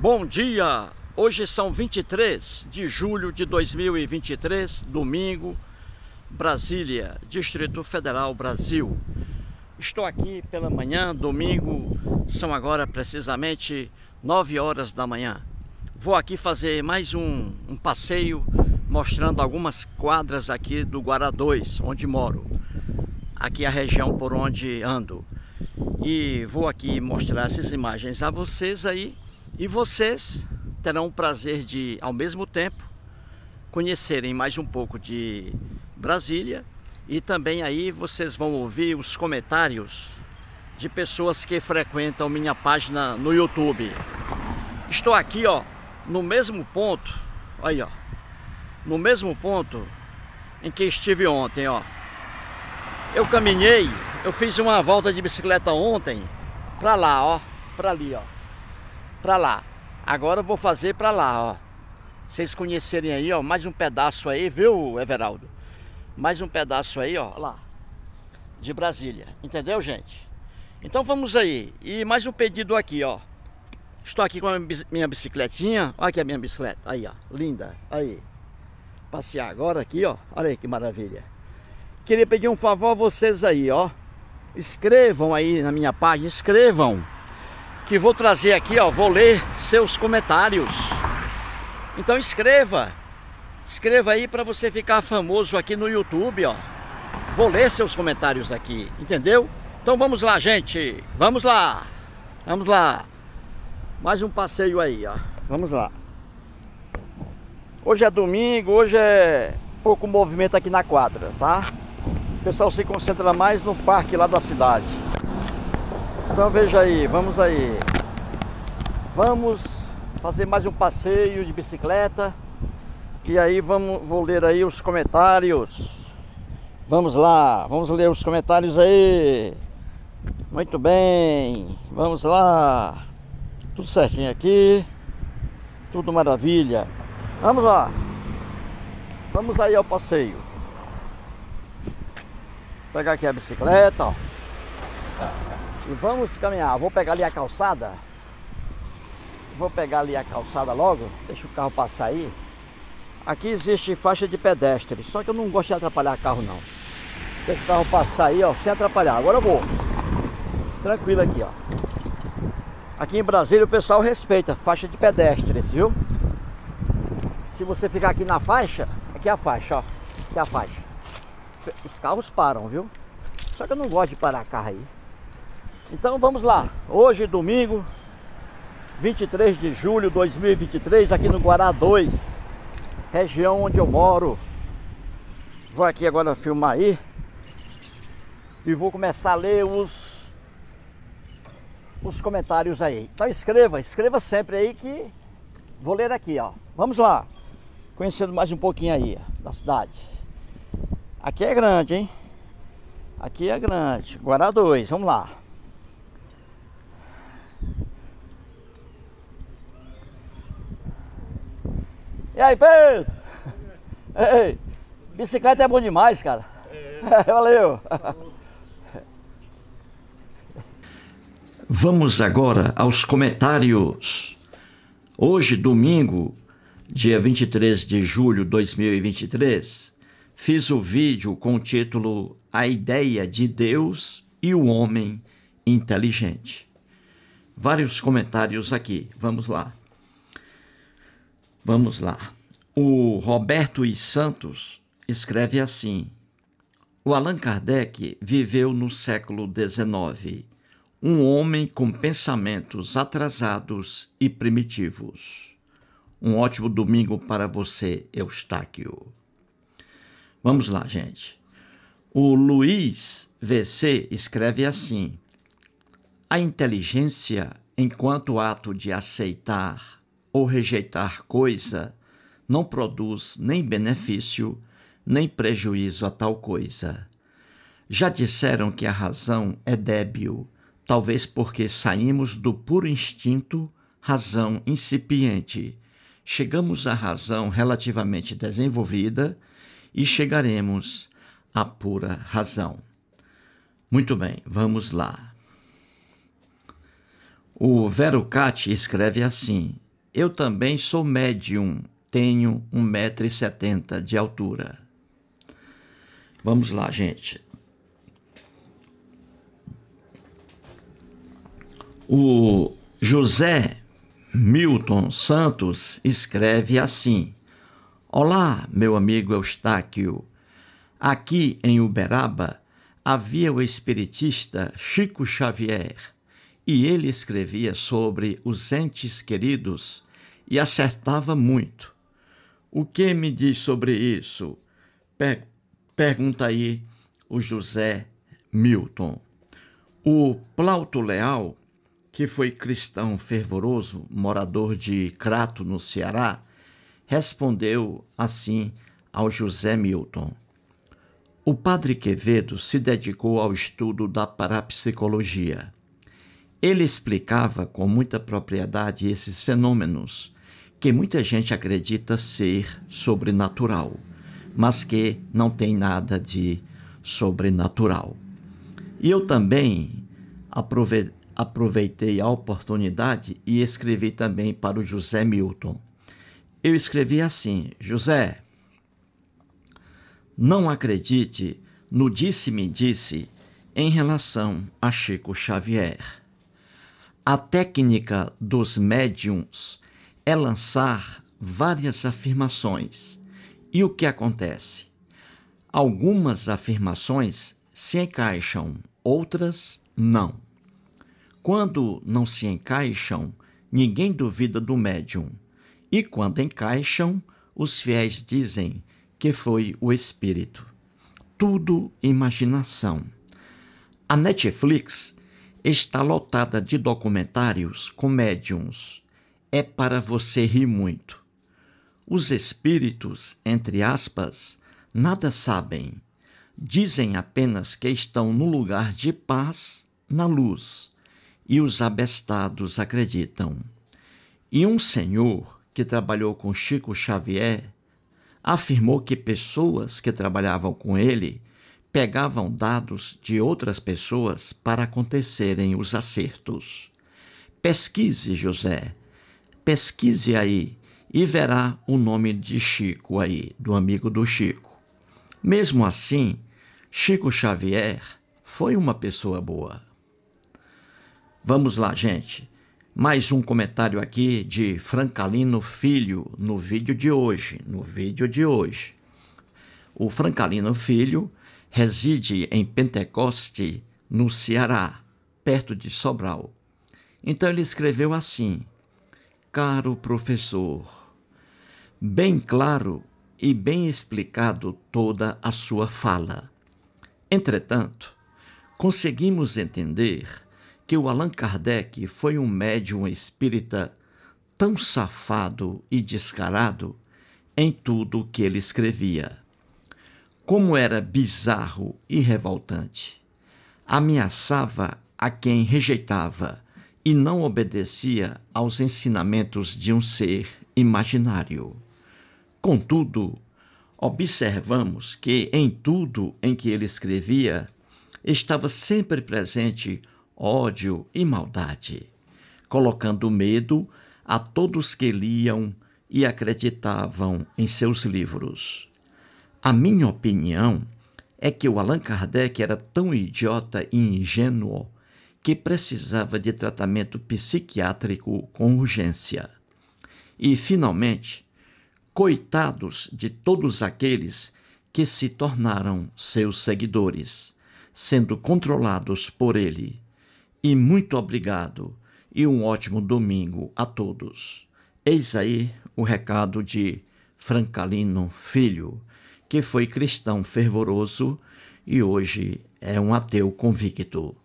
Bom dia! Hoje são 23 de julho de 2023, domingo, Brasília, Distrito Federal, Brasil. Estou aqui pela manhã, domingo, são agora precisamente 9 horas da manhã. Vou aqui fazer mais um, um passeio mostrando algumas quadras aqui do Guará 2, onde moro. Aqui a região por onde ando. E vou aqui mostrar essas imagens a vocês aí e vocês terão o prazer de, ao mesmo tempo, conhecerem mais um pouco de Brasília e também aí vocês vão ouvir os comentários de pessoas que frequentam minha página no YouTube. Estou aqui, ó, no mesmo ponto, aí, ó, no mesmo ponto em que estive ontem, ó. Eu caminhei, eu fiz uma volta de bicicleta ontem para lá, ó, para ali, ó para lá. Agora eu vou fazer para lá, ó. Vocês conhecerem aí, ó, mais um pedaço aí, viu, Everaldo? Mais um pedaço aí, ó, lá. De Brasília, entendeu, gente? Então vamos aí. E mais um pedido aqui, ó. Estou aqui com a minha bicicletinha. Olha aqui a minha bicicleta. Aí, ó. Linda. Aí. Passear agora aqui, ó. Olha aí que maravilha. Queria pedir um favor a vocês aí, ó. Escrevam aí na minha página. Escrevam que vou trazer aqui, ó, vou ler seus comentários. Então escreva. Escreva aí para você ficar famoso aqui no YouTube, ó. Vou ler seus comentários aqui, entendeu? Então vamos lá, gente. Vamos lá. Vamos lá. Mais um passeio aí, ó. Vamos lá. Hoje é domingo, hoje é pouco movimento aqui na quadra, tá? O pessoal se concentra mais no parque lá da cidade. Então veja aí, vamos aí. Vamos fazer mais um passeio de bicicleta. E aí vamos, vou ler aí os comentários. Vamos lá, vamos ler os comentários aí. Muito bem, vamos lá. Tudo certinho aqui. Tudo maravilha. Vamos lá. Vamos aí ao passeio. Vou pegar aqui a bicicleta, ó. E vamos caminhar. Vou pegar ali a calçada. Vou pegar ali a calçada logo. Deixa o carro passar aí. Aqui existe faixa de pedestre. Só que eu não gosto de atrapalhar carro não. Deixa o carro passar aí, ó, sem atrapalhar. Agora eu vou. Tranquilo aqui, ó. Aqui em Brasília o pessoal respeita faixa de pedestres, viu? Se você ficar aqui na faixa, aqui é a faixa, ó. Aqui é a faixa. Os carros param, viu? Só que eu não gosto de parar carro aí. Então vamos lá. Hoje, domingo, 23 de julho de 2023, aqui no Guará 2, região onde eu moro. Vou aqui agora filmar aí e vou começar a ler os, os comentários aí. Então escreva, escreva sempre aí que vou ler aqui, ó. Vamos lá, conhecendo mais um pouquinho aí ó, da cidade. Aqui é grande, hein? Aqui é grande, Guará 2, vamos lá. E aí, Pedro? Ei, bicicleta é bom demais, cara. É. Valeu. Vamos agora aos comentários. Hoje, domingo, dia 23 de julho de 2023, fiz o vídeo com o título A Ideia de Deus e o Homem Inteligente. Vários comentários aqui, vamos lá. Vamos lá. O Roberto e Santos escreve assim: O Allan Kardec viveu no século XIX, um homem com pensamentos atrasados e primitivos. Um ótimo domingo para você, Eustáquio. Vamos lá, gente. O Luiz VC escreve assim: A inteligência, enquanto ato de aceitar ou rejeitar coisa não produz nem benefício, nem prejuízo a tal coisa. Já disseram que a razão é débil, talvez porque saímos do puro instinto, razão incipiente. Chegamos à razão relativamente desenvolvida e chegaremos à pura razão. Muito bem, vamos lá. O Vero escreve assim: eu também sou médium, tenho 1,70m de altura. Vamos lá, gente. O José Milton Santos escreve assim: Olá, meu amigo Eustáquio. Aqui em Uberaba havia o espiritista Chico Xavier e ele escrevia sobre os entes queridos e acertava muito. O que me diz sobre isso? Per pergunta aí o José Milton. O Plauto Leal, que foi cristão fervoroso, morador de Crato, no Ceará, respondeu assim ao José Milton. O padre Quevedo se dedicou ao estudo da parapsicologia. Ele explicava com muita propriedade esses fenômenos, que muita gente acredita ser sobrenatural, mas que não tem nada de sobrenatural. E eu também aproveitei a oportunidade e escrevi também para o José Milton. Eu escrevi assim: José, não acredite no disse-me-disse -disse em relação a Chico Xavier. A técnica dos médiums é lançar várias afirmações. E o que acontece? Algumas afirmações se encaixam, outras não. Quando não se encaixam, ninguém duvida do médium. E quando encaixam, os fiéis dizem que foi o espírito. Tudo imaginação. A Netflix está lotada de documentários com médiums é para você rir muito. Os espíritos, entre aspas, nada sabem. Dizem apenas que estão no lugar de paz, na luz, e os abestados acreditam. E um senhor que trabalhou com Chico Xavier afirmou que pessoas que trabalhavam com ele pegavam dados de outras pessoas para acontecerem os acertos. Pesquise, José, pesquise aí e verá o nome de Chico aí, do amigo do Chico. Mesmo assim, Chico Xavier foi uma pessoa boa. Vamos lá, gente. Mais um comentário aqui de Francalino Filho no vídeo de hoje, no vídeo de hoje. O Francalino Filho reside em Pentecoste, no Ceará, perto de Sobral. Então ele escreveu assim: caro professor, bem claro e bem explicado toda a sua fala. Entretanto, conseguimos entender que o Allan Kardec foi um médium espírita tão safado e descarado em tudo o que ele escrevia. Como era bizarro e revoltante. Ameaçava a quem rejeitava e não obedecia aos ensinamentos de um ser imaginário. Contudo, observamos que em tudo em que ele escrevia estava sempre presente ódio e maldade, colocando medo a todos que liam e acreditavam em seus livros. A minha opinião é que o Allan Kardec era tão idiota e ingênuo que precisava de tratamento psiquiátrico com urgência. E, finalmente, coitados de todos aqueles que se tornaram seus seguidores, sendo controlados por ele. E muito obrigado e um ótimo domingo a todos. Eis aí o recado de Francalino Filho, que foi cristão fervoroso e hoje é um ateu convicto.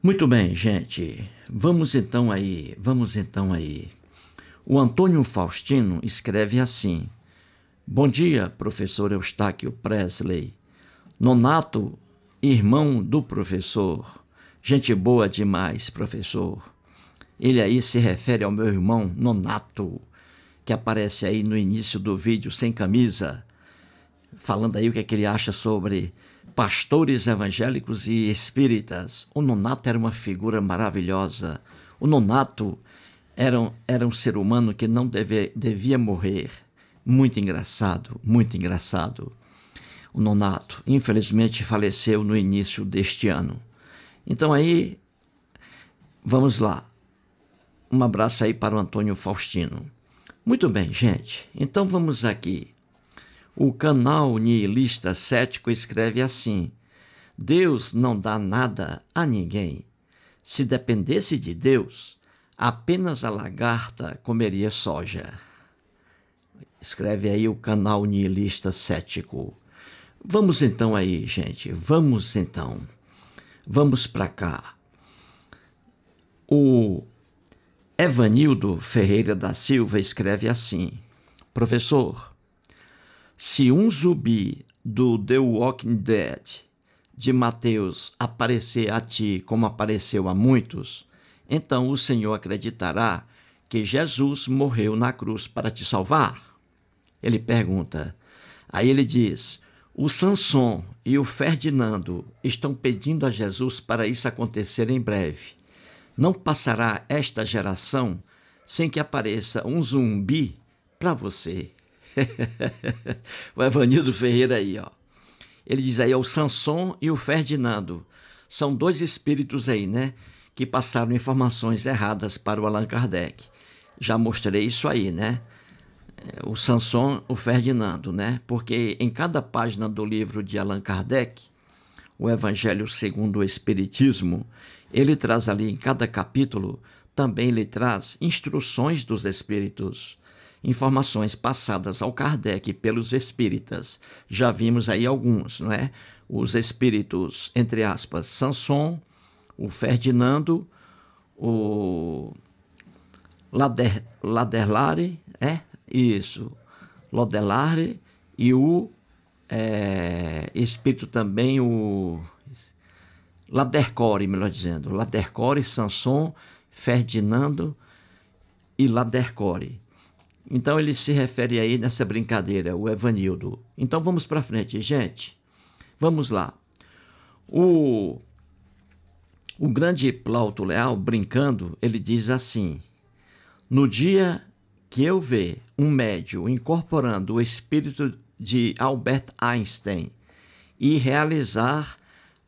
Muito bem, gente. Vamos então aí, vamos então aí. O Antônio Faustino escreve assim: Bom dia, professor Eustáquio Presley. Nonato, irmão do professor. Gente boa demais, professor. Ele aí se refere ao meu irmão Nonato, que aparece aí no início do vídeo sem camisa, falando aí o que, é que ele acha sobre pastores evangélicos e espíritas. O nonato era uma figura maravilhosa. O nonato era, um, era um ser humano que não deve, devia morrer. Muito engraçado, muito engraçado. O nonato, infelizmente, faleceu no início deste ano. Então aí, vamos lá. Um abraço aí para o Antônio Faustino. Muito bem, gente. Então vamos aqui o canal nihilista cético escreve assim: Deus não dá nada a ninguém. Se dependesse de Deus, apenas a lagarta comeria soja. Escreve aí o canal nihilista cético. Vamos então aí, gente, vamos então. Vamos para cá. O Evanildo Ferreira da Silva escreve assim: Professor, se um zumbi do The Walking Dead de Mateus aparecer a ti como apareceu a muitos, então o Senhor acreditará que Jesus morreu na cruz para te salvar? Ele pergunta. Aí ele diz: O Sanson e o Ferdinando estão pedindo a Jesus para isso acontecer em breve. Não passará esta geração sem que apareça um zumbi para você o Evanildo Ferreira aí, ó. Ele diz aí, é o Sanson e o Ferdinando. São dois espíritos aí, né? Que passaram informações erradas para o Allan Kardec. Já mostrei isso aí, né? É, o Sanson, o Ferdinando, né? Porque em cada página do livro de Allan Kardec, o Evangelho segundo o Espiritismo, ele traz ali em cada capítulo, também ele traz instruções dos Espíritos informações passadas ao Kardec pelos espíritas. Já vimos aí alguns, não é? Os espíritos, entre aspas, Sanson, o Ferdinando, o Lader, Laderlare, é? Isso, Lodelare e o é, espírito também, o Ladercore, melhor dizendo, Ladercore, Sanson, Ferdinando e Ladercore. Então ele se refere aí nessa brincadeira, o Evanildo. Então vamos para frente, gente. Vamos lá. O, o grande Plauto Leal, brincando, ele diz assim: No dia que eu ver um médio incorporando o espírito de Albert Einstein e realizar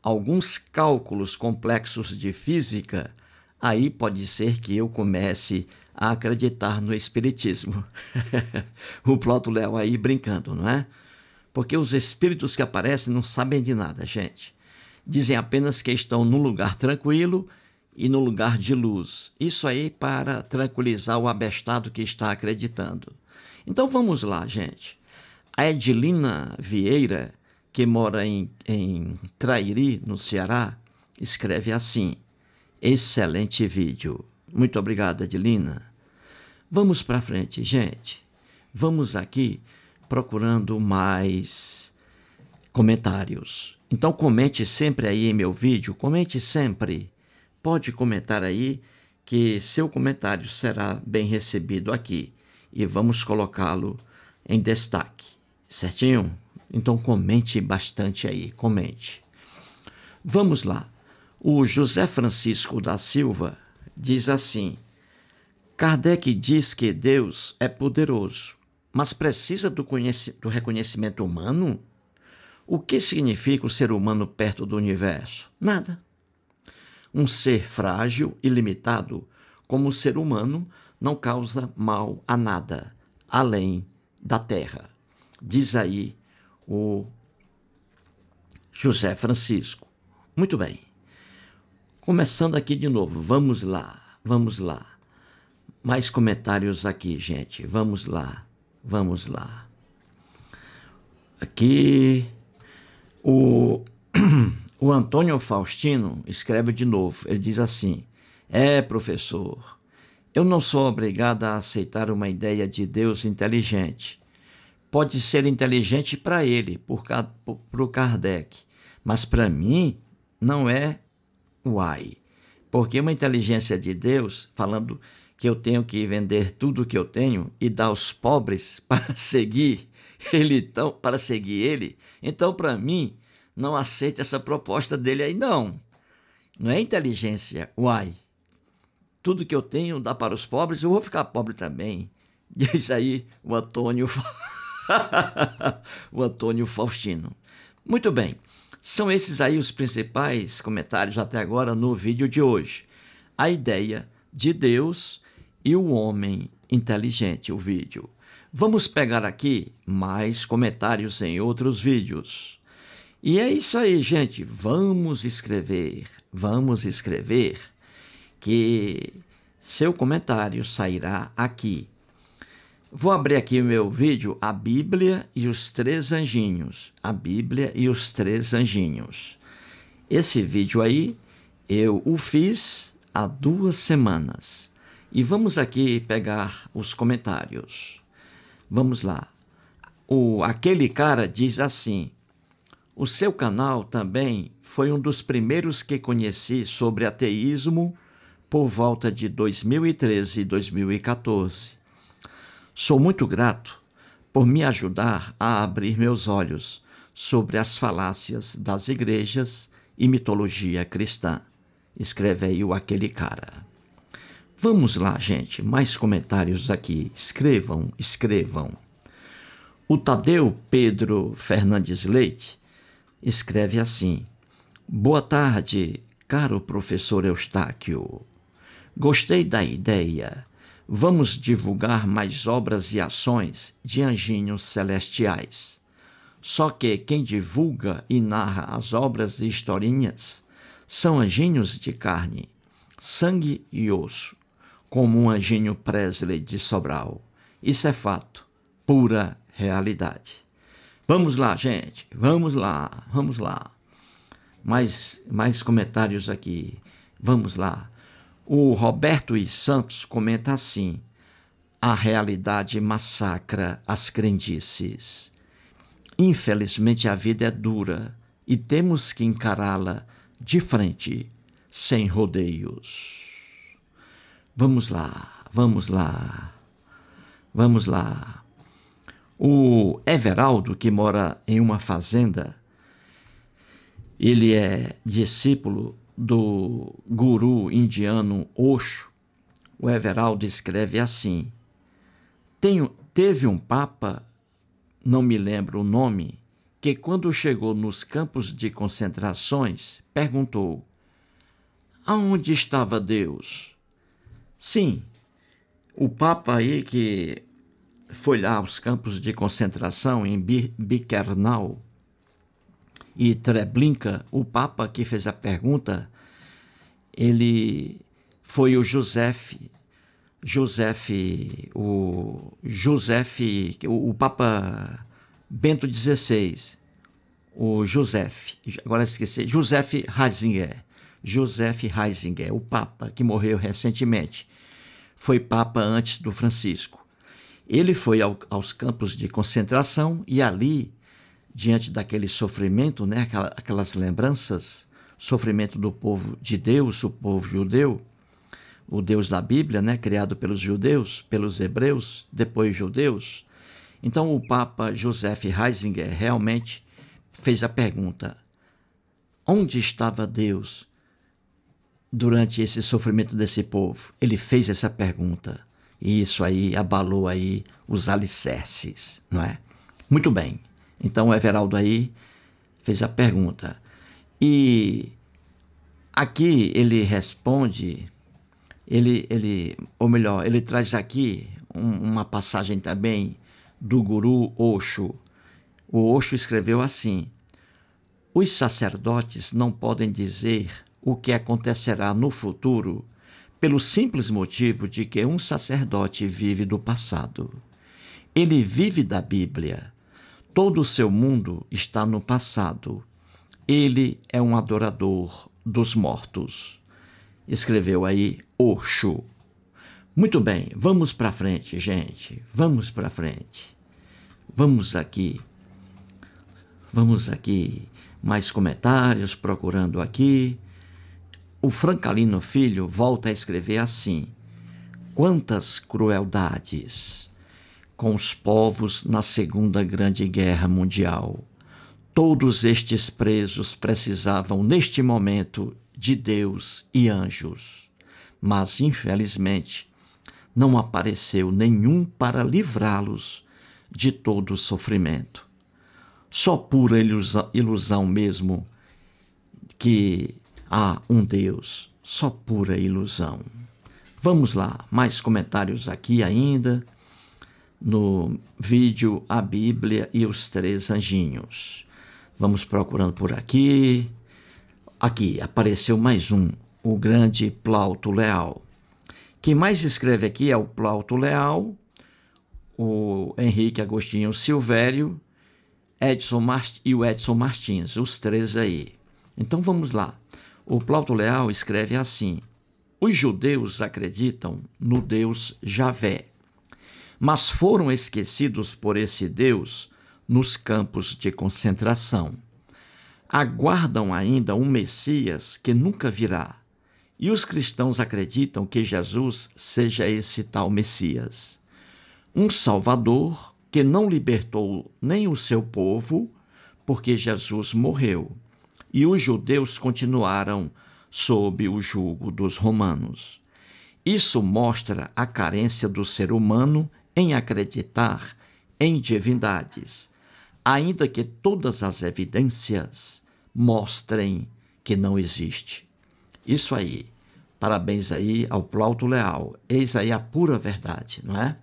alguns cálculos complexos de física, aí pode ser que eu comece a a acreditar no Espiritismo. o Plauto Léo aí brincando, não é? Porque os espíritos que aparecem não sabem de nada, gente. Dizem apenas que estão num lugar tranquilo e num lugar de luz. Isso aí para tranquilizar o abestado que está acreditando. Então vamos lá, gente. A Edilina Vieira, que mora em, em Trairi, no Ceará, escreve assim: Excelente vídeo. Muito obrigado, Edilina. Vamos para frente, gente. Vamos aqui procurando mais comentários. Então comente sempre aí em meu vídeo, comente sempre. Pode comentar aí que seu comentário será bem recebido aqui e vamos colocá-lo em destaque, certinho? Então comente bastante aí, comente. Vamos lá. O José Francisco da Silva diz assim: Kardec diz que Deus é poderoso, mas precisa do, do, reconhecimento humano? O que significa o ser humano perto do universo? Nada. Um ser frágil e limitado, como o ser humano, não causa mal a nada, além da terra. Diz aí o José Francisco. Muito bem. Começando aqui de novo, vamos lá, vamos lá. Mais comentários aqui, gente. Vamos lá. Vamos lá. Aqui o, o Antônio Faustino escreve de novo. Ele diz assim: É, professor, eu não sou obrigado a aceitar uma ideia de Deus inteligente. Pode ser inteligente para ele, para o Kardec, mas para mim não é uai. Porque uma inteligência de Deus, falando que eu tenho que vender tudo o que eu tenho e dar aos pobres para seguir ele, então, para seguir ele? Então, para mim, não aceite essa proposta dele aí, não. Não é inteligência, uai. Tudo que eu tenho dá para os pobres, eu vou ficar pobre também. E é isso aí, o Antônio. o Antônio Faustino. Muito bem, são esses aí os principais comentários até agora no vídeo de hoje. A ideia de Deus e o homem inteligente, o vídeo. Vamos pegar aqui mais comentários em outros vídeos. E é isso aí, gente. Vamos escrever, vamos escrever, que seu comentário sairá aqui. Vou abrir aqui o meu vídeo, a Bíblia e os Três Anjinhos. A Bíblia e os Três Anjinhos. Esse vídeo aí, eu o fiz há duas semanas. E vamos aqui pegar os comentários. Vamos lá. O, aquele cara diz assim: O seu canal também foi um dos primeiros que conheci sobre ateísmo por volta de 2013 e 2014. Sou muito grato por me ajudar a abrir meus olhos sobre as falácias das igrejas e mitologia cristã. Escreve aí o aquele cara. Vamos lá, gente, mais comentários aqui. Escrevam, escrevam. O Tadeu Pedro Fernandes Leite escreve assim: Boa tarde, caro professor Eustáquio. Gostei da ideia. Vamos divulgar mais obras e ações de anjinhos celestiais. Só que quem divulga e narra as obras e historinhas são anjinhos de carne, sangue e osso como um anjinho Presley de Sobral. Isso é fato, pura realidade. Vamos lá, gente, vamos lá, vamos lá. Mais, mais comentários aqui. Vamos lá. O Roberto e Santos comenta assim: a realidade massacra as crendices. Infelizmente a vida é dura e temos que encará-la de frente, sem rodeios. Vamos lá, vamos lá, vamos lá. O Everaldo, que mora em uma fazenda, ele é discípulo do guru indiano Osho. O Everaldo escreve assim: Tenho, Teve um papa, não me lembro o nome, que quando chegou nos campos de concentrações perguntou: Aonde estava Deus? Sim, o Papa aí que foi lá aos campos de concentração em Bikernau e Treblinka, o Papa que fez a pergunta, ele foi o Joseph, Joseph, o Joseph, o, Papa Bento XVI, o Joseph, agora esqueci, Joseph Ratzinger. Joseph Ratzinger, o Papa, que morreu recentemente. Foi Papa antes do Francisco. Ele foi ao, aos campos de concentração e ali, diante daquele sofrimento, né, aquelas, aquelas lembranças, sofrimento do povo de Deus, o povo judeu, o Deus da Bíblia, né, criado pelos judeus, pelos hebreus, depois judeus. Então o Papa Joseph Ratzinger realmente fez a pergunta: onde estava Deus durante esse sofrimento desse povo? Ele fez essa pergunta. E isso aí abalou aí os alicerces, não é? Muito bem. Então o Everaldo aí fez a pergunta. E aqui ele responde, ele, ele ou melhor, ele traz aqui um, uma passagem também do guru Osho. O Osho escreveu assim: Os sacerdotes não podem dizer o que acontecerá no futuro, pelo simples motivo de que um sacerdote vive do passado. Ele vive da Bíblia. Todo o seu mundo está no passado. Ele é um adorador dos mortos. Escreveu aí Oxo. Muito bem, vamos para frente, gente. Vamos para frente. Vamos aqui. Vamos aqui. Mais comentários, procurando aqui. O Francalino Filho volta a escrever assim: Quantas crueldades com os povos na Segunda Grande Guerra Mundial. Todos estes presos precisavam, neste momento, de Deus e anjos. Mas, infelizmente, não apareceu nenhum para livrá-los de todo o sofrimento. Só pura ilusão, ilusão mesmo que há um Deus, só pura ilusão. Vamos lá, mais comentários aqui ainda no vídeo A Bíblia e os Três Anjinhos. Vamos procurando por aqui. Aqui apareceu mais um, o grande Plauto Leal. Quem mais escreve aqui é o Plauto Leal, o Henrique Agostinho Silvério, Edson Mart... e o Edson Martins, os três aí. Então vamos lá. O Plauto Leal escreve assim: Os judeus acreditam no Deus Javé, mas foram esquecidos por esse Deus nos campos de concentração. Aguardam ainda um Messias que nunca virá, e os cristãos acreditam que Jesus seja esse tal Messias. Um Salvador que não libertou nem o seu povo, porque Jesus morreu e os judeus continuaram sob o jugo dos romanos. Isso mostra a carência do ser humano em acreditar em divindades, ainda que todas as evidências mostrem que não existe. Isso aí. Parabéns aí ao Plauto Leal. Eis aí a pura verdade, não é?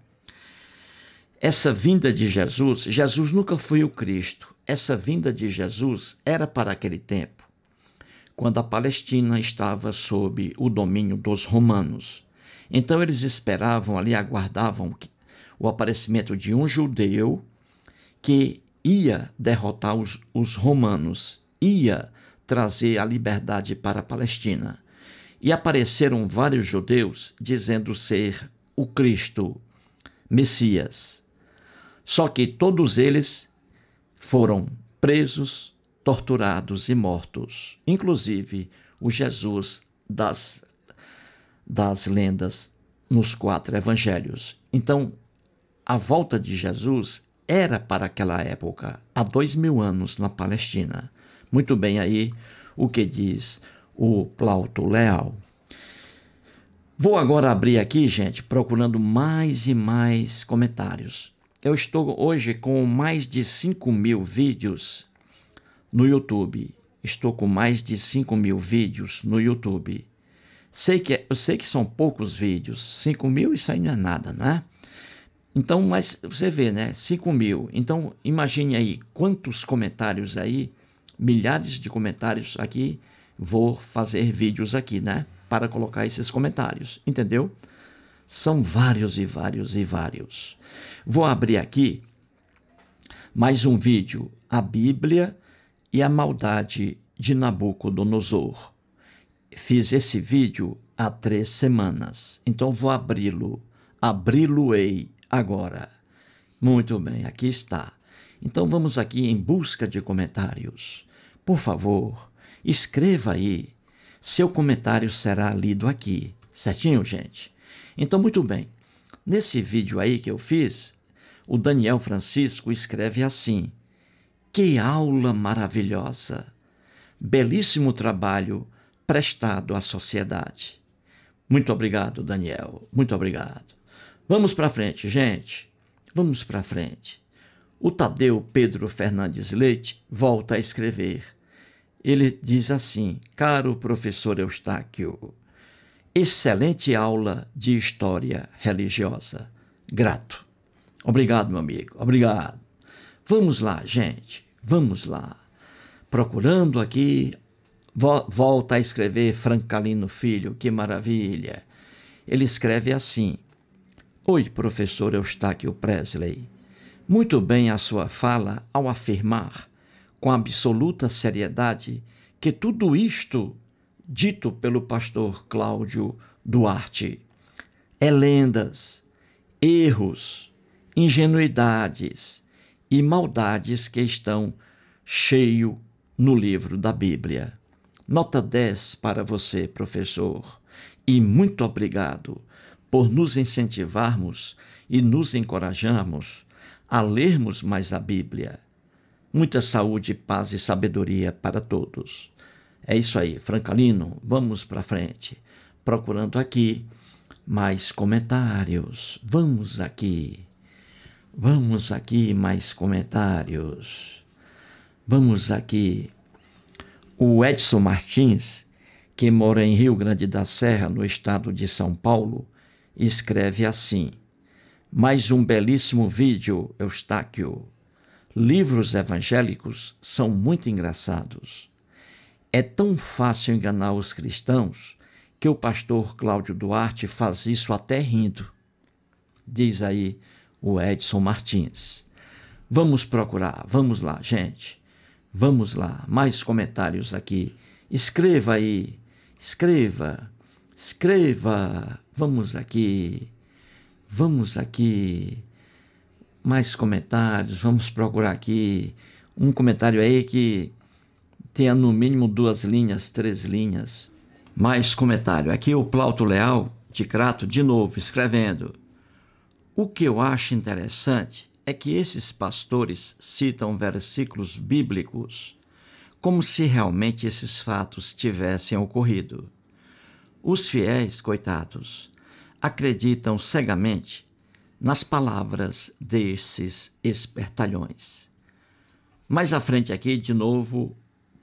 Essa vinda de Jesus, Jesus nunca foi o Cristo. Essa vinda de Jesus era para aquele tempo, quando a Palestina estava sob o domínio dos romanos. Então eles esperavam ali, aguardavam o aparecimento de um judeu que ia derrotar os, os romanos, ia trazer a liberdade para a Palestina. E apareceram vários judeus dizendo ser o Cristo, Messias. Só que todos eles foram presos, torturados e mortos, inclusive o Jesus das, das lendas nos quatro evangelhos. Então, a volta de Jesus era para aquela época, há dois mil anos na Palestina. Muito bem aí o que diz o Plauto Leal. Vou agora abrir aqui, gente, procurando mais e mais comentários eu estou hoje com mais de 5 mil vídeos no YouTube. Estou com mais de 5 mil vídeos no YouTube. Sei que, é, eu sei que são poucos vídeos, 5 mil isso aí não é nada, não é? Então, mas você vê, né? 5 mil. Então, imagine aí quantos comentários aí, milhares de comentários aqui. Vou fazer vídeos aqui, né? Para colocar esses comentários, entendeu? São vários e vários e vários. Vou abrir aqui mais um vídeo: A Bíblia e a Maldade de Nabucodonosor. Fiz esse vídeo há três semanas, então vou abri-lo. Abri-lo-ei agora. Muito bem, aqui está. Então vamos aqui em busca de comentários. Por favor, escreva aí. Seu comentário será lido aqui, certinho, gente? Então, muito bem. Nesse vídeo aí que eu fiz, o Daniel Francisco escreve assim: Que aula maravilhosa! Belíssimo trabalho prestado à sociedade. Muito obrigado, Daniel. Muito obrigado. Vamos para frente, gente. Vamos para frente. O Tadeu Pedro Fernandes Leite volta a escrever. Ele diz assim: Caro professor Eustáquio, excelente aula de história religiosa. Grato. Obrigado, meu amigo. Obrigado. Vamos lá, gente. Vamos lá. Procurando aqui, volta a escrever Francalino Filho, que maravilha. Ele escreve assim: Oi, professor Eustáquio Presley. Muito bem a sua fala ao afirmar, com absoluta seriedade, que tudo isto dito pelo pastor Cláudio Duarte. É lendas, erros, ingenuidades e maldades que estão cheio no livro da Bíblia. Nota 10 para você, professor, e muito obrigado por nos incentivarmos e nos encorajarmos a lermos mais a Bíblia. Muita saúde, paz e sabedoria para todos. É isso aí, Francalino, vamos para frente. Procurando aqui mais comentários. Vamos aqui. Vamos aqui mais comentários. Vamos aqui. O Edson Martins, que mora em Rio Grande da Serra, no estado de São Paulo, escreve assim: Mais um belíssimo vídeo, Eustáquio. Livros evangélicos são muito engraçados. É tão fácil enganar os cristãos que o pastor Cláudio Duarte faz isso até rindo, diz aí o Edson Martins. Vamos procurar, vamos lá, gente. Vamos lá, mais comentários aqui. Escreva aí, escreva, escreva. Vamos aqui, vamos aqui. Mais comentários, vamos procurar aqui. Um comentário aí que tenha no mínimo duas linhas, três linhas. Mais comentário. Aqui o Plauto Leal, de Crato, de novo, escrevendo. O que eu acho interessante é que esses pastores citam versículos bíblicos como se realmente esses fatos tivessem ocorrido. Os fiéis, coitados, acreditam cegamente nas palavras desses espertalhões. Mais à frente aqui, de novo,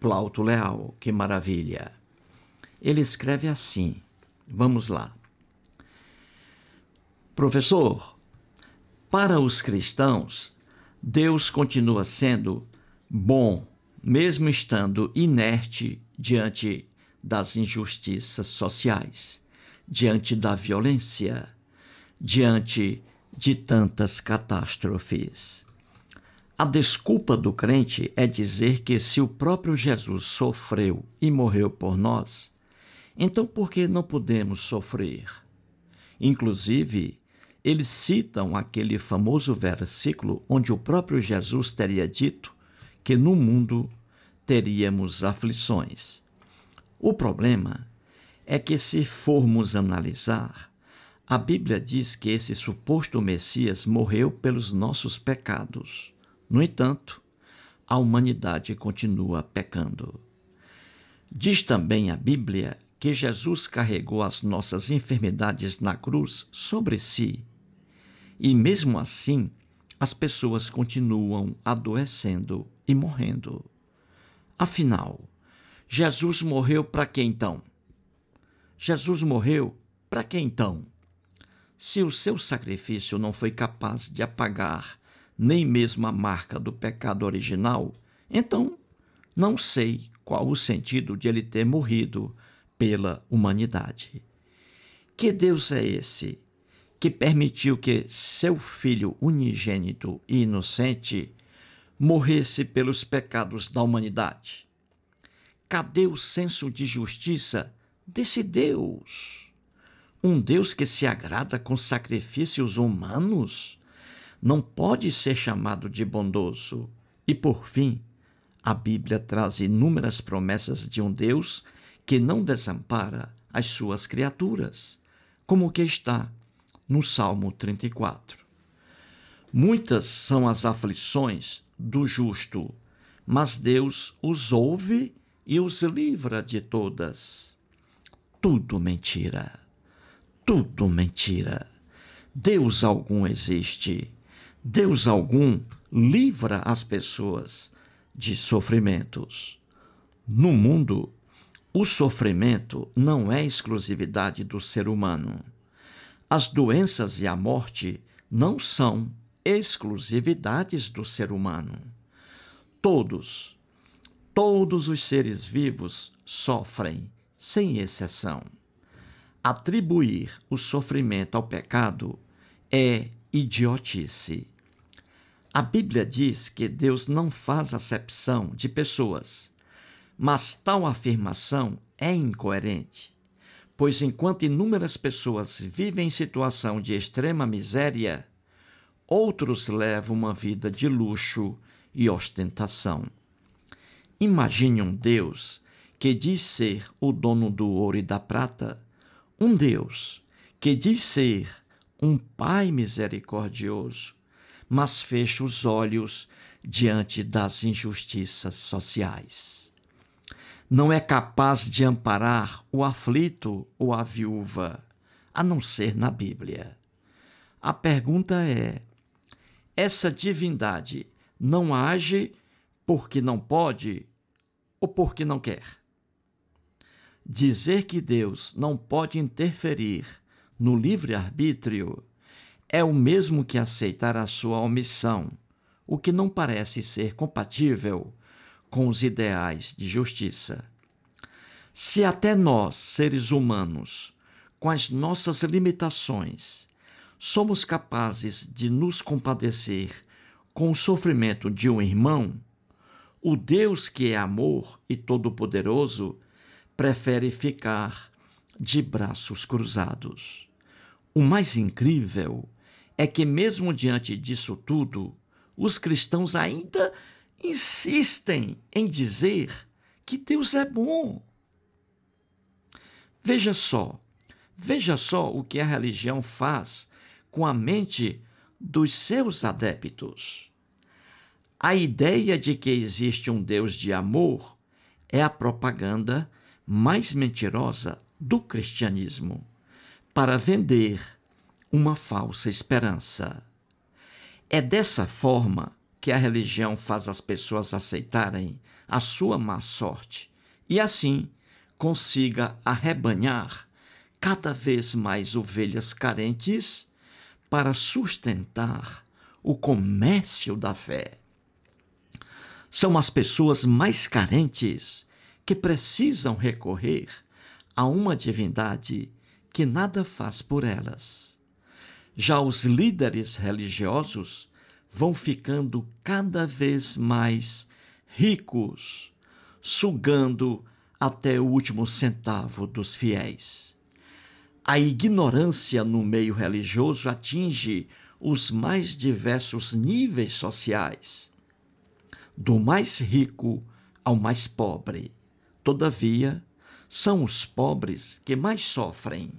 Plauto Leal, que maravilha! Ele escreve assim: vamos lá. Professor, para os cristãos, Deus continua sendo bom, mesmo estando inerte diante das injustiças sociais, diante da violência, diante de tantas catástrofes. A desculpa do crente é dizer que se o próprio Jesus sofreu e morreu por nós, então por que não podemos sofrer? Inclusive, eles citam aquele famoso versículo onde o próprio Jesus teria dito que no mundo teríamos aflições. O problema é que, se formos analisar, a Bíblia diz que esse suposto Messias morreu pelos nossos pecados. No entanto, a humanidade continua pecando. Diz também a Bíblia que Jesus carregou as nossas enfermidades na cruz sobre si. E mesmo assim, as pessoas continuam adoecendo e morrendo. Afinal, Jesus morreu para quem então? Jesus morreu para quem então? Se o seu sacrifício não foi capaz de apagar nem mesmo a marca do pecado original, então não sei qual o sentido de ele ter morrido pela humanidade. Que Deus é esse que permitiu que seu filho unigênito e inocente morresse pelos pecados da humanidade? Cadê o senso de justiça desse Deus? Um Deus que se agrada com sacrifícios humanos? não pode ser chamado de bondoso. E por fim, a Bíblia traz inúmeras promessas de um Deus que não desampara as suas criaturas, como que está no Salmo 34. Muitas são as aflições do justo, mas Deus os ouve e os livra de todas. Tudo mentira. Tudo mentira. Deus algum existe Deus algum livra as pessoas de sofrimentos. No mundo, o sofrimento não é exclusividade do ser humano. As doenças e a morte não são exclusividades do ser humano. Todos, todos os seres vivos sofrem, sem exceção. Atribuir o sofrimento ao pecado é idiotice. A Bíblia diz que Deus não faz acepção de pessoas, mas tal afirmação é incoerente, pois enquanto inúmeras pessoas vivem em situação de extrema miséria, outros levam uma vida de luxo e ostentação. Imagine um Deus que diz ser o dono do ouro e da prata, um Deus que diz ser um Pai misericordioso, mas fecha os olhos diante das injustiças sociais. Não é capaz de amparar o aflito ou a viúva, a não ser na Bíblia. A pergunta é: essa divindade não age porque não pode ou porque não quer? Dizer que Deus não pode interferir no livre-arbítrio é o mesmo que aceitar a sua omissão, o que não parece ser compatível com os ideais de justiça. Se até nós, seres humanos, com as nossas limitações, somos capazes de nos compadecer com o sofrimento de um irmão, o Deus que é amor e todo-poderoso prefere ficar de braços cruzados. O mais incrível é que, mesmo diante disso tudo, os cristãos ainda insistem em dizer que Deus é bom. Veja só, veja só o que a religião faz com a mente dos seus adeptos. A ideia de que existe um Deus de amor é a propaganda mais mentirosa do cristianismo para vender uma falsa esperança. É dessa forma que a religião faz as pessoas aceitarem a sua má sorte e assim consiga arrebanhar cada vez mais ovelhas carentes para sustentar o comércio da fé. São as pessoas mais carentes que precisam recorrer a uma divindade que nada faz por elas. Já os líderes religiosos vão ficando cada vez mais ricos, sugando até o último centavo dos fiéis. A ignorância no meio religioso atinge os mais diversos níveis sociais, do mais rico ao mais pobre. Todavia, são os pobres que mais sofrem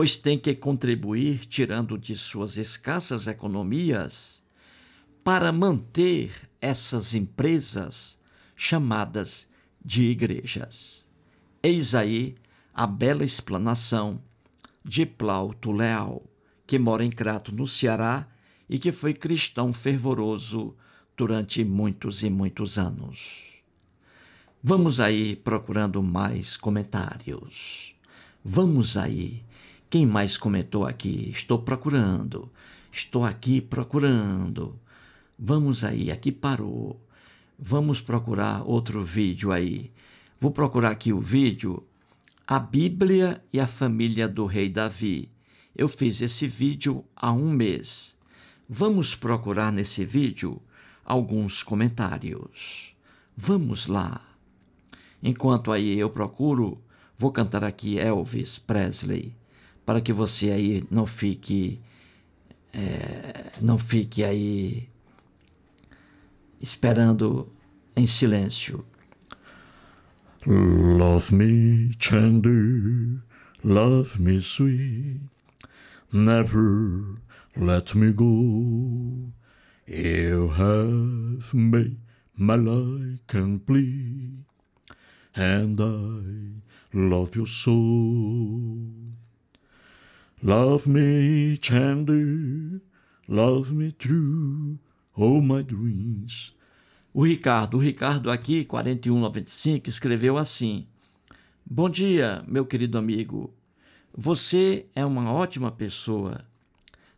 pois tem que contribuir, tirando de suas escassas economias, para manter essas empresas chamadas de igrejas. Eis aí a bela explanação de Plauto Leal, que mora em Crato, no Ceará, e que foi cristão fervoroso durante muitos e muitos anos. Vamos aí procurando mais comentários. Vamos aí quem mais comentou aqui? Estou procurando. Estou aqui procurando. Vamos aí, aqui parou. Vamos procurar outro vídeo aí. Vou procurar aqui o vídeo A Bíblia e a Família do Rei Davi. Eu fiz esse vídeo há um mês. Vamos procurar nesse vídeo alguns comentários. Vamos lá. Enquanto aí eu procuro, vou cantar aqui Elvis Presley para que você aí não fique é, não fique aí esperando em silêncio. Love me tender, love me sweet, never let me go. You have made my life complete, and I love you so. Love me tender, love me true, all oh, my dreams. O Ricardo, o Ricardo aqui, 4195, escreveu assim: Bom dia, meu querido amigo. Você é uma ótima pessoa.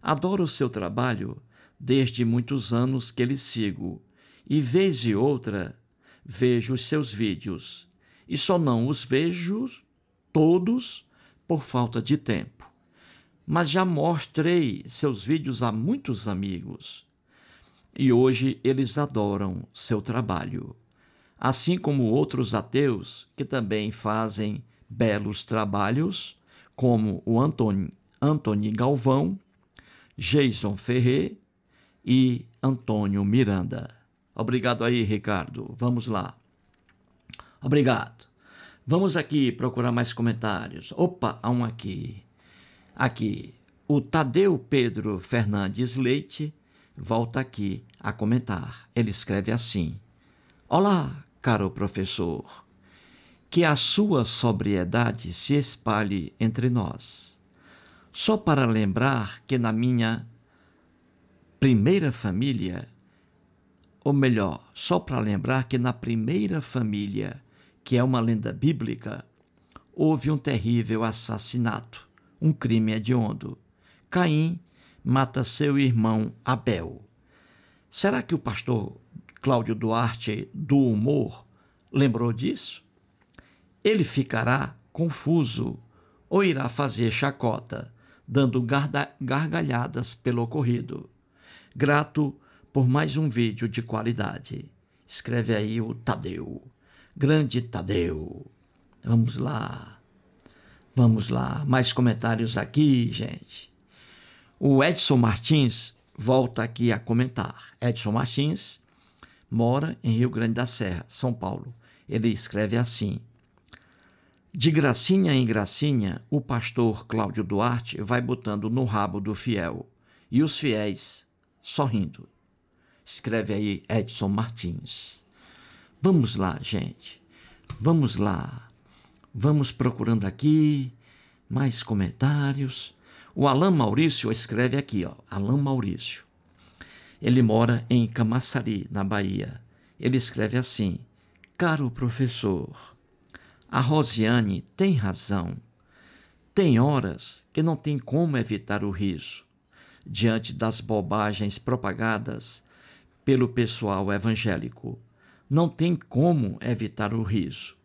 Adoro o seu trabalho desde muitos anos que lhe sigo. E vez e outra vejo os seus vídeos. E só não os vejo todos por falta de tempo mas já mostrei seus vídeos a muitos amigos e hoje eles adoram seu trabalho, assim como outros ateus que também fazem belos trabalhos, como o Antônio, Antônio Galvão, Jason Ferrer e Antônio Miranda. Obrigado aí, Ricardo. Vamos lá. Obrigado. Vamos aqui procurar mais comentários. Opa, há um aqui aqui. O Tadeu Pedro Fernandes Leite volta aqui a comentar. Ele escreve assim: Olá, caro professor. Que a sua sobriedade se espalhe entre nós. Só para lembrar que na minha primeira família, ou melhor, só para lembrar que na primeira família, que é uma lenda bíblica, houve um terrível assassinato um crime hediondo. Caim mata seu irmão Abel. Será que o pastor Cláudio Duarte, do humor, lembrou disso? Ele ficará confuso ou irá fazer chacota, dando gargalhadas pelo ocorrido. Grato por mais um vídeo de qualidade. Escreve aí o Tadeu. Grande Tadeu. Vamos lá. Vamos lá, mais comentários aqui, gente. O Edson Martins volta aqui a comentar. Edson Martins mora em Rio Grande da Serra, São Paulo. Ele escreve assim: De gracinha em gracinha, o pastor Cláudio Duarte vai botando no rabo do fiel e os fiéis sorrindo. Escreve aí Edson Martins. Vamos lá, gente. Vamos lá. Vamos procurando aqui mais comentários. O Alain Maurício escreve aqui, ó, Alain Maurício. Ele mora em Camaçari, na Bahia. Ele escreve assim: Caro professor, a Rosiane tem razão. Tem horas que não tem como evitar o riso diante das bobagens propagadas pelo pessoal evangélico. Não tem como evitar o riso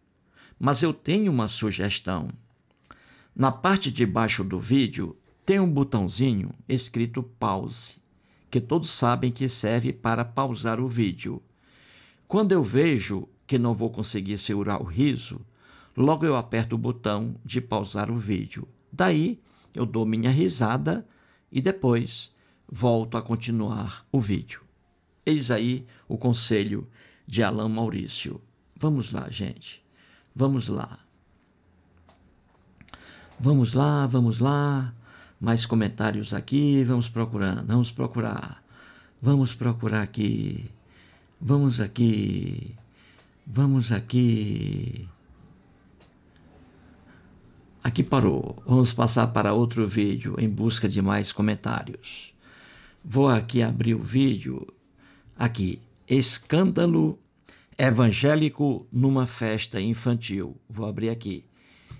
mas eu tenho uma sugestão. Na parte de baixo do vídeo tem um botãozinho escrito pause, que todos sabem que serve para pausar o vídeo. Quando eu vejo que não vou conseguir segurar o riso, logo eu aperto o botão de pausar o vídeo. Daí eu dou minha risada e depois volto a continuar o vídeo. Eis aí o conselho de Alain Maurício. Vamos lá, gente. Vamos lá. Vamos lá, vamos lá. Mais comentários aqui. Vamos procurando, vamos procurar. Vamos procurar aqui. Vamos aqui. Vamos aqui. Aqui parou. Vamos passar para outro vídeo em busca de mais comentários. Vou aqui abrir o vídeo. Aqui. Escândalo Evangélico numa festa infantil. Vou abrir aqui.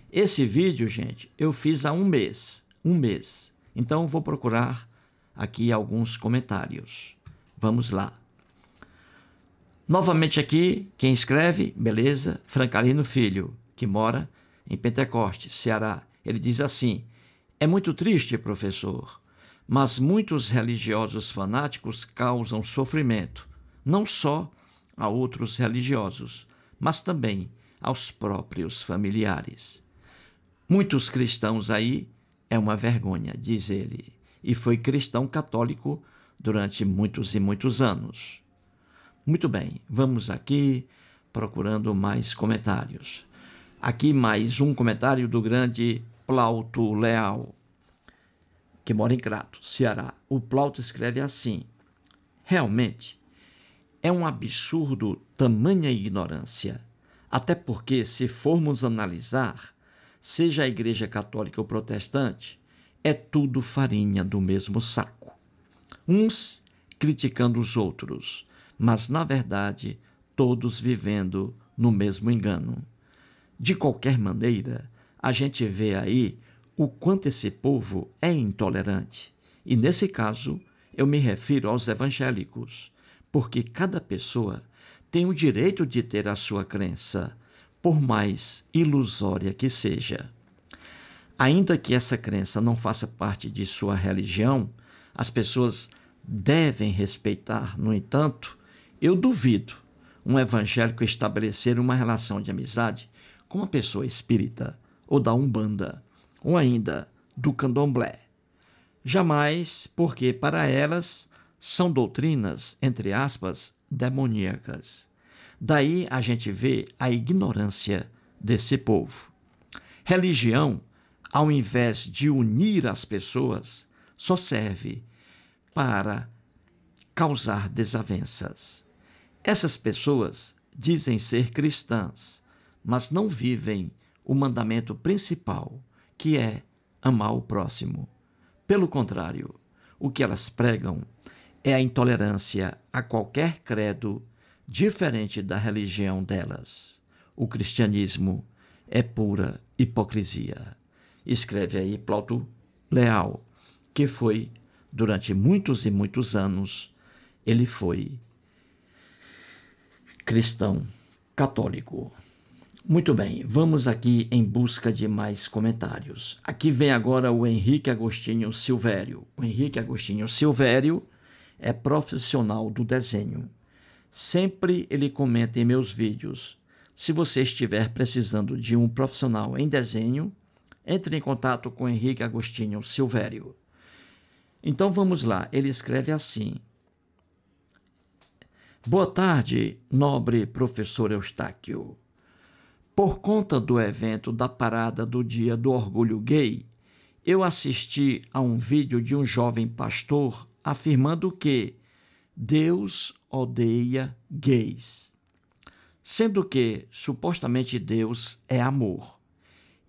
Esse vídeo, gente, eu fiz há um mês. Um mês. Então, vou procurar aqui alguns comentários. Vamos lá. Novamente aqui, quem escreve, beleza, Francalino Filho, que mora em Pentecoste, Ceará. Ele diz assim: É muito triste, professor, mas muitos religiosos fanáticos causam sofrimento, não só a outros religiosos, mas também aos próprios familiares. Muitos cristãos aí é uma vergonha, diz ele, e foi cristão católico durante muitos e muitos anos. Muito bem, vamos aqui procurando mais comentários. Aqui mais um comentário do grande Plauto Leal, que mora em Crato, Ceará. O Plauto escreve assim: Realmente, é um absurdo tamanha ignorância. Até porque, se formos analisar, seja a Igreja Católica ou protestante, é tudo farinha do mesmo saco. Uns criticando os outros, mas, na verdade, todos vivendo no mesmo engano. De qualquer maneira, a gente vê aí o quanto esse povo é intolerante. E, nesse caso, eu me refiro aos evangélicos porque cada pessoa tem o direito de ter a sua crença, por mais ilusória que seja. Ainda que essa crença não faça parte de sua religião, as pessoas devem respeitar. No entanto, eu duvido um evangélico estabelecer uma relação de amizade com uma pessoa espírita, ou da Umbanda, ou ainda do Candomblé. Jamais, porque para elas são doutrinas, entre aspas, demoníacas. Daí a gente vê a ignorância desse povo. Religião, ao invés de unir as pessoas, só serve para causar desavenças. Essas pessoas dizem ser cristãs, mas não vivem o mandamento principal, que é amar o próximo. Pelo contrário, o que elas pregam é a intolerância a qualquer credo diferente da religião delas. O cristianismo é pura hipocrisia. Escreve aí Plauto Leal, que foi, durante muitos e muitos anos, ele foi cristão católico. Muito bem, vamos aqui em busca de mais comentários. Aqui vem agora o Henrique Agostinho Silvério. O Henrique Agostinho Silvério é profissional do desenho. Sempre ele comenta em meus vídeos: se você estiver precisando de um profissional em desenho, entre em contato com Henrique Agostinho Silvério. Então vamos lá, ele escreve assim: Boa tarde, nobre professor Eustáquio. Por conta do evento da parada do Dia do Orgulho Gay, eu assisti a um vídeo de um jovem pastor afirmando que Deus odeia gays, sendo que supostamente Deus é amor.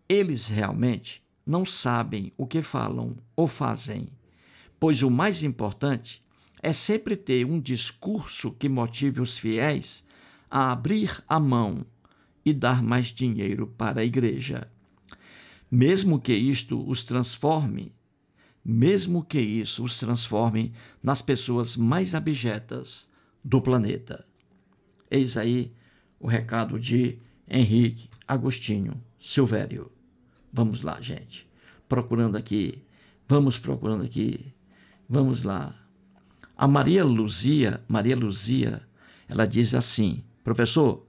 Eles realmente não sabem o que falam ou fazem, pois o mais importante é sempre ter um discurso que motive os fiéis a abrir a mão e dar mais dinheiro para a igreja. Mesmo que isto os transforme mesmo que isso os transforme nas pessoas mais abjetas do planeta. Eis aí o recado de Henrique Agostinho Silvério. Vamos lá, gente. Procurando aqui, vamos procurando aqui. Vamos lá. A Maria Luzia, Maria Luzia, ela diz assim: "Professor,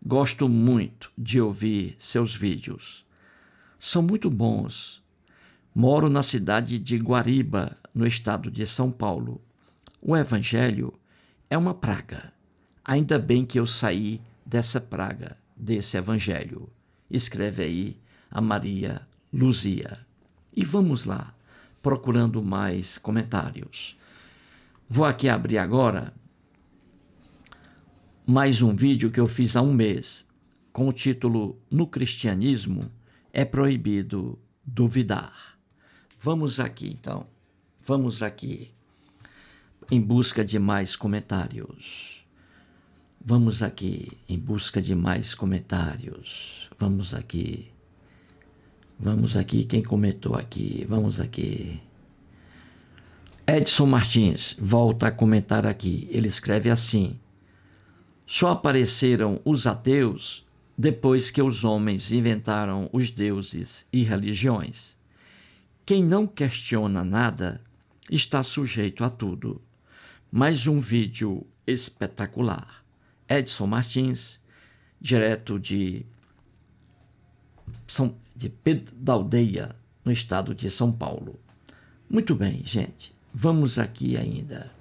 gosto muito de ouvir seus vídeos. São muito bons Moro na cidade de Guariba, no estado de São Paulo. O evangelho é uma praga. Ainda bem que eu saí dessa praga, desse evangelho. Escreve aí a Maria Luzia. E vamos lá, procurando mais comentários. Vou aqui abrir agora mais um vídeo que eu fiz há um mês, com o título No Cristianismo é Proibido Duvidar. Vamos aqui então. Vamos aqui em busca de mais comentários. Vamos aqui em busca de mais comentários. Vamos aqui. Vamos aqui quem comentou aqui. Vamos aqui. Edson Martins volta a comentar aqui. Ele escreve assim: Só apareceram os ateus depois que os homens inventaram os deuses e religiões. Quem não questiona nada está sujeito a tudo. Mais um vídeo espetacular. Edson Martins, direto de São de da aldeia no estado de São Paulo. Muito bem, gente. Vamos aqui ainda.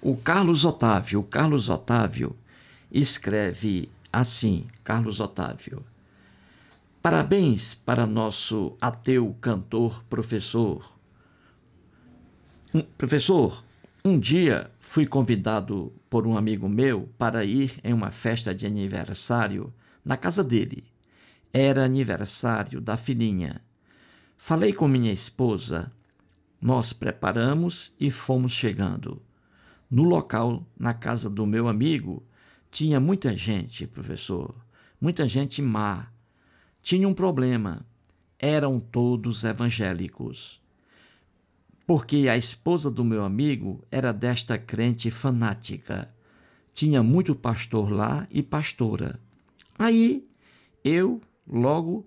O Carlos Otávio, Carlos Otávio escreve assim, Carlos Otávio. Parabéns para nosso ateu cantor professor. Um, professor, um dia fui convidado por um amigo meu para ir em uma festa de aniversário na casa dele. Era aniversário da filhinha. Falei com minha esposa, nós preparamos e fomos chegando. No local, na casa do meu amigo, tinha muita gente, professor, muita gente má tinha um problema. Eram todos evangélicos. Porque a esposa do meu amigo era desta crente fanática. Tinha muito pastor lá e pastora. Aí eu logo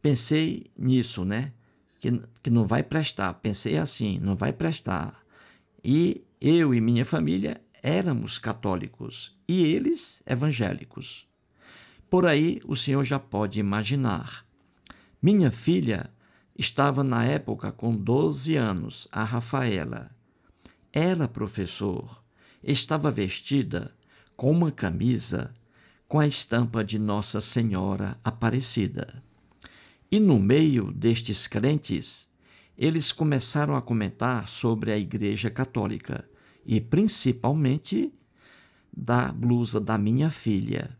pensei nisso, né? Que, que não vai prestar. Pensei assim, não vai prestar. E eu e minha família éramos católicos e eles evangélicos. Por aí o senhor já pode imaginar. Minha filha estava na época com 12 anos, a Rafaela. Ela, professor, estava vestida com uma camisa com a estampa de Nossa Senhora Aparecida. E no meio destes crentes, eles começaram a comentar sobre a Igreja Católica e principalmente da blusa da minha filha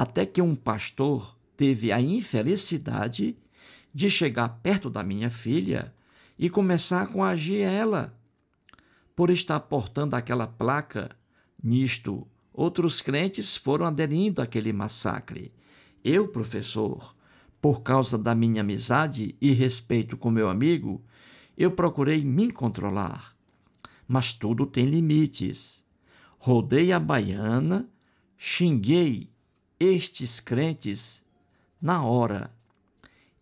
até que um pastor teve a infelicidade de chegar perto da minha filha e começar a agir ela por estar portando aquela placa. Nisto, outros crentes foram aderindo àquele massacre. Eu, professor, por causa da minha amizade e respeito com meu amigo, eu procurei me controlar. Mas tudo tem limites. Rodei a baiana, xinguei estes crentes na hora.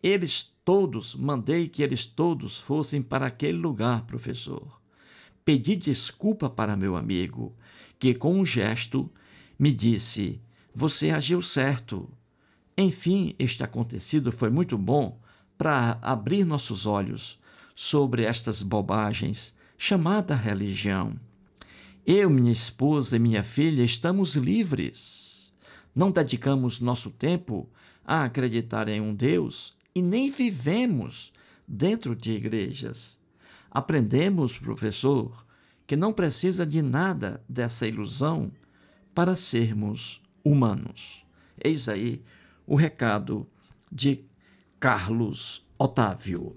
Eles todos, mandei que eles todos fossem para aquele lugar, professor. Pedi desculpa para meu amigo, que com um gesto me disse: Você agiu certo. Enfim, este acontecido foi muito bom para abrir nossos olhos sobre estas bobagens chamada religião. Eu, minha esposa e minha filha estamos livres não dedicamos nosso tempo a acreditar em um Deus e nem vivemos dentro de igrejas. Aprendemos, professor, que não precisa de nada dessa ilusão para sermos humanos. Eis aí o recado de Carlos Otávio.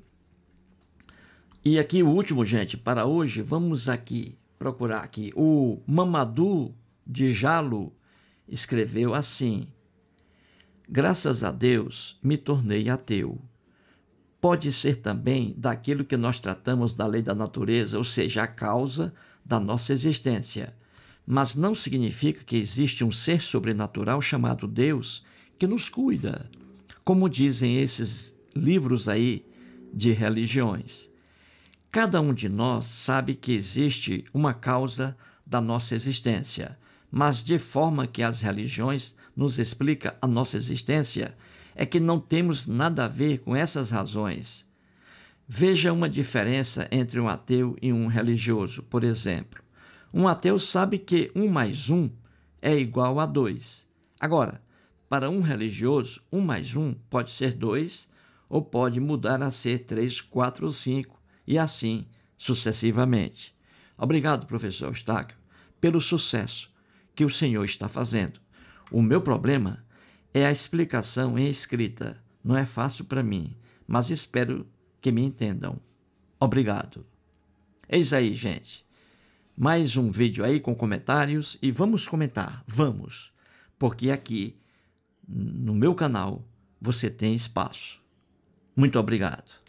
E aqui o último, gente, para hoje, vamos aqui procurar aqui o Mamadou Jalo escreveu assim: Graças a Deus me tornei ateu. Pode ser também daquilo que nós tratamos da lei da natureza, ou seja, a causa da nossa existência. Mas não significa que existe um ser sobrenatural chamado Deus que nos cuida, como dizem esses livros aí de religiões. Cada um de nós sabe que existe uma causa da nossa existência mas de forma que as religiões nos explica a nossa existência, é que não temos nada a ver com essas razões. Veja uma diferença entre um ateu e um religioso, por exemplo. Um ateu sabe que um mais um é igual a dois. Agora, para um religioso, um mais um pode ser dois ou pode mudar a ser três, quatro ou cinco e assim sucessivamente. Obrigado, professor Eustáquio, pelo sucesso que o Senhor está fazendo. O meu problema é a explicação em escrita. Não é fácil para mim, mas espero que me entendam. Obrigado. Eis é aí, gente. Mais um vídeo aí com comentários e vamos comentar, vamos, porque aqui no meu canal você tem espaço. Muito obrigado.